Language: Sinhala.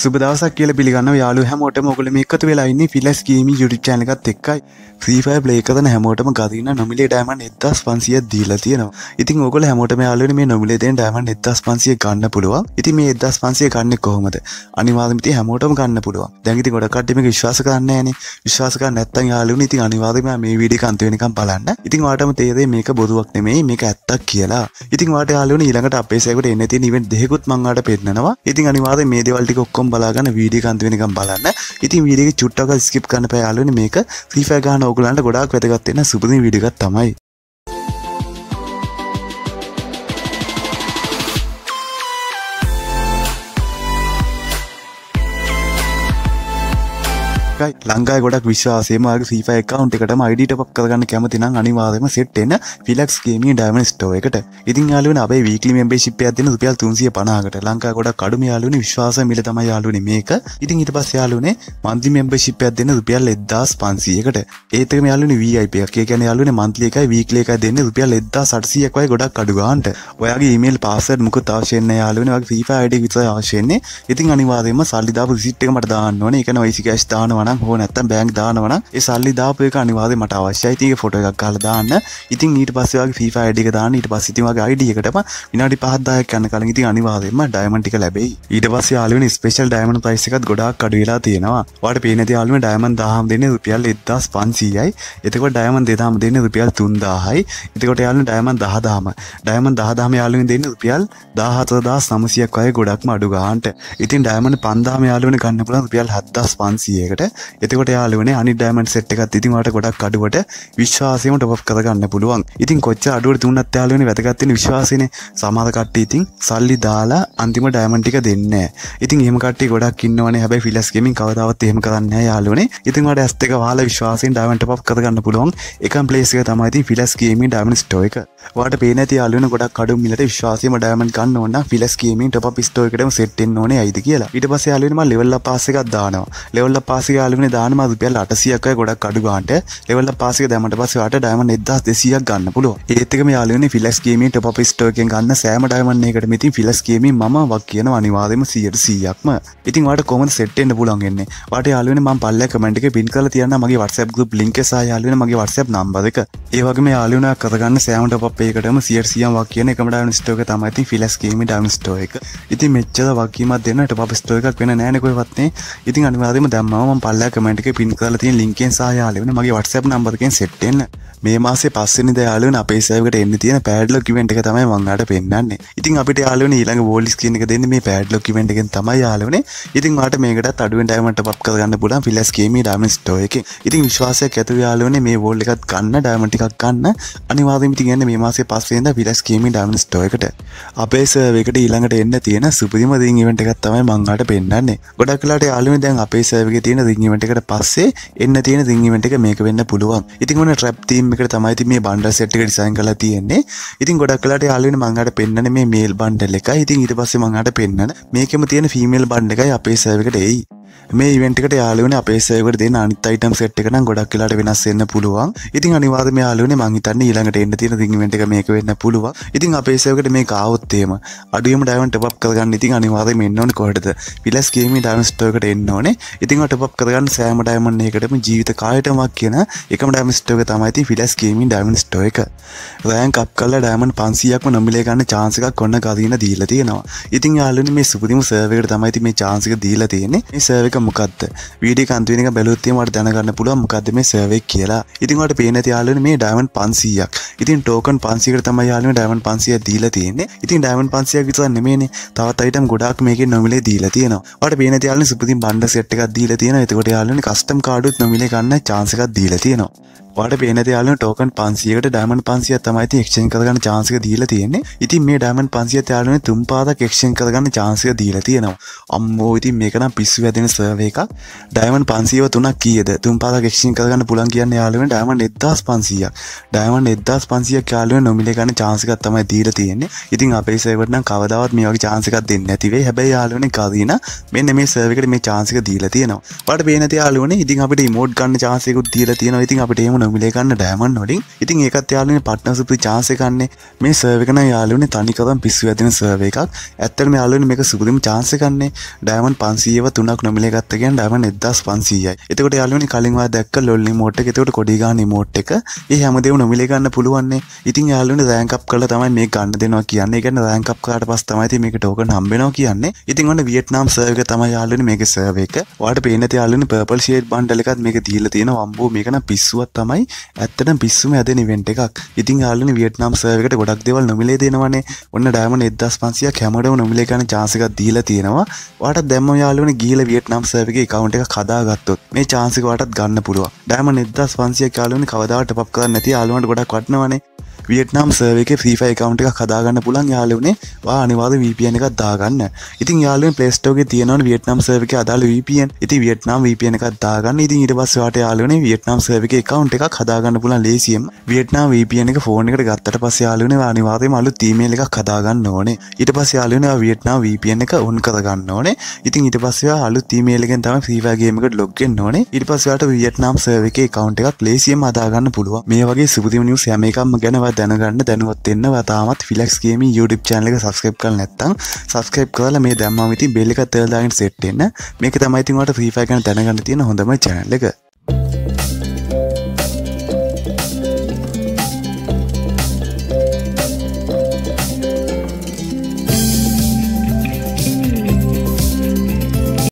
සුබදසක් කියල පිගන්න යාලු හැමෝට මොකල මේ එකතු වෙලාන්න පිලස් ගේම යුඩිචානකත් එක්කයි ්‍රීෆය බ්ලේකතන හැමෝටම ගදන්න නොමිලේ ඩෑමන් එදස් පන්සිය දීල තියෙනවා ඉතින් ඔකල හැමෝට යාලන මේ නොමිලේදෙන් ඩෑමන් එදස් පන්සිය ගන්න පුළුව ඉති මේ එදස් පන්සිය ගන්න කොහොමද අනිවාදමති හැමෝටම ගන්න පුළුව දැගති ගොඩකටම විශ්වාස කරන්න න විශ්වාසක නැත්තන් යාලු ඉති අනිවාදම මේ විඩි කන්තවෙනකම් බලන්න ඉතින් වාටම තේරේ මේක බොදුවක් නෙමේ මේක ඇත්තක් කියලා ඉතින් වාට යාලු ඊළඟට අපේසකට එන්නති නිවෙන් දෙෙකුත් මංගට පෙන්නවා ඉතින් අනිවාද මේ දෙවල්ටි කොක්කො ඔක්කොම් බලාගන්න වීඩිය කන්ත වෙනකම් බලන්න ඉතින් වීඩියක චුට්ටක ස්කිප් කරන්න පෑයාලුවනි මේක ්‍රීෆෑ ගහන ඔගලන්ට ගොඩක් වැදගත්වෙන සුපදින් විඩිගත් තමයි එකයි ලංඟයි ගොඩක් විශවාසේමගේ සීප එකකවන්් එකටම අයිඩට පක් කරගන්න කැමතිනම් අනිවාදම සෙට්න ෆිලක්ස් ගේමිය ඩයිමන ස්ටෝ එකට ඉතින් යාලුවන අපේ වීකලි මෙම්බේ ශිප්පය අතින රුපියල් තුන්සිය පනාකට ලංකා ගොඩක් කඩුම යාලුවන විශ්වාස මිල තම යාලුනේ මේක ඉතින් ඉට පස් යාලුනේ මන්ති මෙම්බ ශිප්පයක් දෙන්න රුපියල් එද්දාස් පන්සියකට ඒතක යාලුන වයිප එකේ කැන යාලුන මන්තලේකයි වීකලේක දෙන්න රුපියල් එද්දා සටසියකයි ගොඩක් අඩුගාන්ට ඔයාගේ මේල් පාසට මුක තාශයෙන්න්න යාලුවන ්‍රීෆයිඩ විස ආශයෙන්නේ ඉතින් අනිවාදම සල්ලිදාපු සිට්ක මට දාන්න ඕන එකන වයිසිකශ දානවන නම් හෝ නැත්තම් බෑන්ක් දානවන ඒ සල්ලි දාපු එක අනිවාර්ය මට අවශ්‍යයි ඉතින් ෆොටෝ එකක් ගහලා දාන්න ඉතින් ඊට පස්සේ වගේ FIFA ID එක දාන්න ඊට පස්සේ ඉතින් වගේ ID එකටම විනාඩි 5-10ක් යන කලින් ඉතින් අනිවාර්යයෙන්ම ඩයමන්ඩ් ටික ලැබෙයි ඊට පස්සේ යාළුවනේ ස්පෙෂල් ඩයමන්ඩ් ප්‍රයිස් එකත් ගොඩාක් අඩු වෙලා තියෙනවා ඔයාලට පේන දේ යාළුවනේ ඩයමන්ඩ් 1000 දෙන්නේ රුපියල් 1500යි එතකොට ඩයමන්ඩ් 2000 දෙන්නේ රුපියල් 3000යි එතකොට යාළුවනේ ඩයමන්ඩ් 10000ම ඩයමන්ඩ් 10000 යාළුවෙන් දෙන්නේ රුපියල් 14700ක් අය ගොඩක්ම අඩු ගන්නට ඉතින් ඩයමන්ඩ් 5000 යාළුවෙන් ගන්න පුළුවන් රුපියල් 7500කට එතකොට යාලුවන අනි ඩෑමන් සෙට් එකත් ඉතින්වාට ගොඩක් අඩුවට විශ්වාසයම ටොප් කරගන්න පුළුවන් ඉතින් කොච්ච අඩුවට තුන්නත් යාලුවන වැදගත්තෙන විශ්වාසන සමාධකට්ට ඉතින් සල්ලි දාලා අන්තිම ඩෑමන්ටික දෙන්න ඉතින් එමකට ගොඩක් ඉන්නවන හැබ ෆිලස්ගෙමින් කවදාවත් එහෙම කරන්න යාලුවනේ ඉතින්වට ඇස්තක වාල විශ්වාසයෙන් ඩෑමන්ට පප් කරගන්න පුළුවන් එක පලේසික තමයිති ෆිලස්ගේමින් ඩෑමන් ස්ටෝයක වාට පේනති යාලුවන ගොඩක් කඩු මිලට විශ්වාසයම ඩෑමන් කන්න ඕන්න ෆිලස්ගේමින් ටොප ස්ටෝයකටම සෙට්ෙන් ඕනේ අයිති කියලා ඉට පස යාලුවම ලෙවල්ල පාසකක් දානවා ලෙවල්ල පාසික යාලුන දානම රුපියල් අටසියක්කය ගොඩක් අඩුගාන්ට එවල පසේ දැමට පස වට ඩයිම එදස් දෙසියක් ගන්න පුළුව ඒත්තකම යාලන ෆිලස් කියීමට ප ස්ටෝක ගන්න සෑම ඩයිමන්නේකට මිති ෆිලස් කියීම ම වක් කියන අනිවාදම සියට සීයක්ම ඉතින් වට කොම සෙට්ෙන්න්න පුලන්ගන්නේ වට යාලන ම පල්ල කමට පින් කල තියන්න මගේ වටසැබ් ගුප් ලින්ක යාලන මගේ වටසැබ් නම්බදක ඒවගේ යාලුනා කරගන්න සෑමට පේකටම සියට සියම්වක් කියන කමට ස්ටෝක තමයිති ෆිලස්කීම ඩයිමස්ටෝ එක ඉති මෙච්චද වකීමත් දෙන්නට ප ස්ටෝකක් වෙන නෑනකොයි වත්න්නේ ඉතින් අනිවාදම දැම්මම ප බල්ල කමටක පින් කරලතිය ලින්කෙන් සයාලවන මගේ වටසප් නම්බරකෙන් සෙට්ටෙන් මේ මාසේ පස්සනි දයාලුවන අපේසයකට එන්න තියෙන පෑඩ්ලොක් කිවෙන්ට එක තමයි වංගට පෙන්න්නන්නේ ඉතින් අපිට යාලුවන ඊළඟ ෝලිස් කියනක දෙන්න මේ පෑඩ්ලොක් කිවෙන්ටගෙන් තමයි යාලවන ඉතින් වාට මේකට අඩුවෙන් ඩයිමට පක් කරගන්න පුලන් පිලස් කේම ඩමස් ටෝයක ඉතින් විශවාසය ඇතු යාලවන මේ ෝල් එකත් ගන්න ඩයිමටිකක් ගන්න අනිවාදමිති ගන්න මේ මාසේ පස්සේද පිලස් කේම ඩමස් ටෝයකට අපේ සවකට ඊළඟට එන්න තියෙන සුපදිම දිං ඉවට එකත් තමයි මංගට පෙන්න්නන්නේ ගොඩක් කලාට යාලුව දැන් අපේ සවක තියෙන සිංහිමට එකට පස්සේ එන්න තියෙන සිංහිමට එක මේක වෙන්න පුළුවන් ඉතින් ඔන්න ට්‍රැප් තීම් එකට තමයි මේ බන්ඩර් සෙට් එක ඩිසයින් කරලා තියෙන්නේ ඉතින් ගොඩක් වෙලාට යාළුවෙනි මම අහට පෙන්නන්නේ මේ මේල් බන්ඩල් එකයි ඉතින් ඊට පස්සේ මම අහට පෙන්නන මේකෙම තියෙන ෆීමේල් බන්ඩ් එකයි අපේ සර්වර් එකට එයි මේ ඉවෙන්ටිකට යාලුවන අපේ සේවට දෙන අනිත් අයිටම් සෙට් එකන ගොඩක් කියලාට වෙනස්සෙන්න්න පුළුවන් ඉතින් අනිවාර්ම යාලුවන මංහිතන්න ඊළඟට එන්න තියෙන දිගවෙන්ට මේක වෙන්න පුළුව ඉතින් අපේ සේවට මේ කාවත්තේම අඩුවම ඩයිවන් ටප් කරගන්න ඉතින් අනිවාර්ම එන්නඕන කොටද පිලස් කියම ඩයිමස්ටෝකට එන්න ඕනේ ඉතින් අටපක් කරගන්න සෑම ඩයිමන් එකටම ජීවිත කායටමක් කියන එක ඩයිමස්ටෝක තමයිති ෆිලස් කියමින් ඩයිමන්ස්ටෝ එක රෑන් කප් කල්ල ඩෑමන් පන්සියක්ම නොමිලේගන්න චාන්සකක් කොන්න කදීන දීල තියෙනවා ඉතින් යාලුන මේ සුපතිම සර්වකට තමයිති මේ චාන්සික දීල තියෙන්නේ සර් සවක මොකක්ද වීඩි කන්තුවනික බැලොත්තීමට දැනගන්න පුළුව මොකක්ද මේ සවයක් කියලා ඉතින්වට පේන යාලන මේ ඩයිමන් පන්සීයක් ඉතින් ටෝකන් පන්සිකට තම යාලන ඩයිමන් පන්සිය දීල තියන්නේ ඉතින් ඩයිමන් පන්සියක් විතන්න මේන තවත් අයිටම් ගොඩක් මේක නොමිලේ දීල තියනවාට පේන යාලන සුපති බන්ඩ සට්ක් දීල තියෙන එතකොට යාලන කස්ටම් කාඩුත් නොමිල ගන්න චාන්සකක් දීල තියෙනවා වට පේන යාල ටෝකන් පන්සියකට ඩමන් පන්සිය තමයිති එක්ෂන් කරගන්න චාන්සක දීල තියෙන්නේ ඉති මේ ඩමන් පන්සිය යාලන තුම් පාද එක්ෂන් කරගන්න චාන්සක දීල තියෙනවා අම්මෝ ඉති මේකනම් පිස්සු වැදෙන සර්ව එකක් ඩයිමන් පන්සිව තුනක් කියද තුන් පාද ක්ෂන් කරගන්න පුලන් කියන්න යාලුවෙන් ඩයිමන් එදස් පන්සියක් ඩයිමන් එදස් පන්සිය කාලුව නොමිලගන්න චාන්සිකත් තමයි දීර තියෙන්නේ ඉතින් අපේ සවටන කවදාවත් මේක චාන්සිකක් දෙන්න ඇතිවේ හැබැ යාලුවන කාදීන මෙන්න මේ සර්වකට මේ චාන්සික දීල තියෙනවා පට පේන යාලුවන ඉතින් අපට මෝඩ් ගන්න චාසයකුත් දීල තියෙන ඉතින් අපට ඒම නොමිලගන්න ඩයිමන් නොඩින් ඉතින් ඒකත් යාලන පට්නසුපි චාසකන්නේ මේ සර්වකන යාලුවන තනිකතම් පිස්සු ඇතින සර්ව එකක් ඇත්තර මේ යාලුවන මේක සුපුරම චාන්සකන්නේ ඩයිමන් පන්සියව තුනක් නො නොමිලගත්ත කියෙන් ඩම එදස් පන්සීයයි එතකට යාලනි කලින්වා දක් ලොල්ල මෝට් එකතකට කොඩිගාන මෝට් එක ඒ හැමදව නොමිලගන්න පුළුවන්නේ ඉතින් යාලුන දෑකප් කල තමයි මේ ගන්න දෙනවා කියන්නේ ගැන දෑකප් කාට පස් තමයිති මේක ටෝක නම්බෙනවා කියන්නේ ඉතින් ඔන්න වියට්නම් සර්ක තමයි යාලන මේක සර්වේක වාට පේනති යාලන පපල් ෂේට් බන්ඩලකත් මේක දීල තියෙන වම්බෝ මේකන පිස්සුවත් තමයි ඇත්තට පිස්සුම ඇදන වෙන්ට එකක් ඉතින් යාලන වියට්නම් සර්කට ගොඩක් දෙවල් නොමිලේ දෙනවනේ ඔන්න ඩෑමන එදස් පන්සිය කැමඩව නොමිලේගන ජාසිකක් දීල තියෙනවා වාට දැම්ම යාලුවන ගීල වියට වියට්නම් සෑවගේ කවුන්ට එක කදාගත්තොත් මේ චාන්සිකවටත් ගන්න පුළුව ෑම නිදස් පන්සිය කාලුවන කවදාට පක් කර නැති යාලුවට ගොඩක් වටනවනේ වියට්නම් සර්වක ්‍රීෆයි කවන්ට එකක් හදාගන්න පුළන් යාලවනේ අනිවාද වපියන එකක් දාගන්න ඉතින් යාලෙන් පලස්ටෝගේ තියනව වියට්නම් සර්වක අදාල වපියන් ඉති වියට්නම් වපියන එකක් දාගන්න ඉතින් ඉට පස්සවාට යාලනේ වියට්නම් සර්වක කවන්් එකක් හදාගන්න පුළන් ලේසියම් වියට්නම් වපියන එක ෆෝන එකට ගත්තට පස යාලන අනිවාද මලු තීමේල එකක් කදාගන්න ඕනේ ඉට පස් යාලන වියට්නම් වපියන එක ඔන් කරගන්න ඕනේ ඉතින් ඉට පස්සේ අලු තීමේලගෙන් තම ්‍රීවාගේමකට ලොක්ගෙන් ඕනේ ඉට පස්වට වියට්නම් සර්වක කවන්් එකක් ලේසියම් අදාගන්න පුළුව මේ වගේ සුපතිමනිියු සෑමකම් ගැනව දැනගන්න දැනුවත් එන්න වතාමත් ෆිලක්ස් ගේම YouTube චැනල එක සස්ක්‍රප් කල නැත්තං සස්ක්‍රප් කරල මේ දැම්මවිති බෙල්ලික තෙල්දාගෙන් සෙට්ටෙන්න්න මේක තමයිතින්වට ්‍රීෆෑකන දැනගන්න තියෙන හොඳම චැනල එක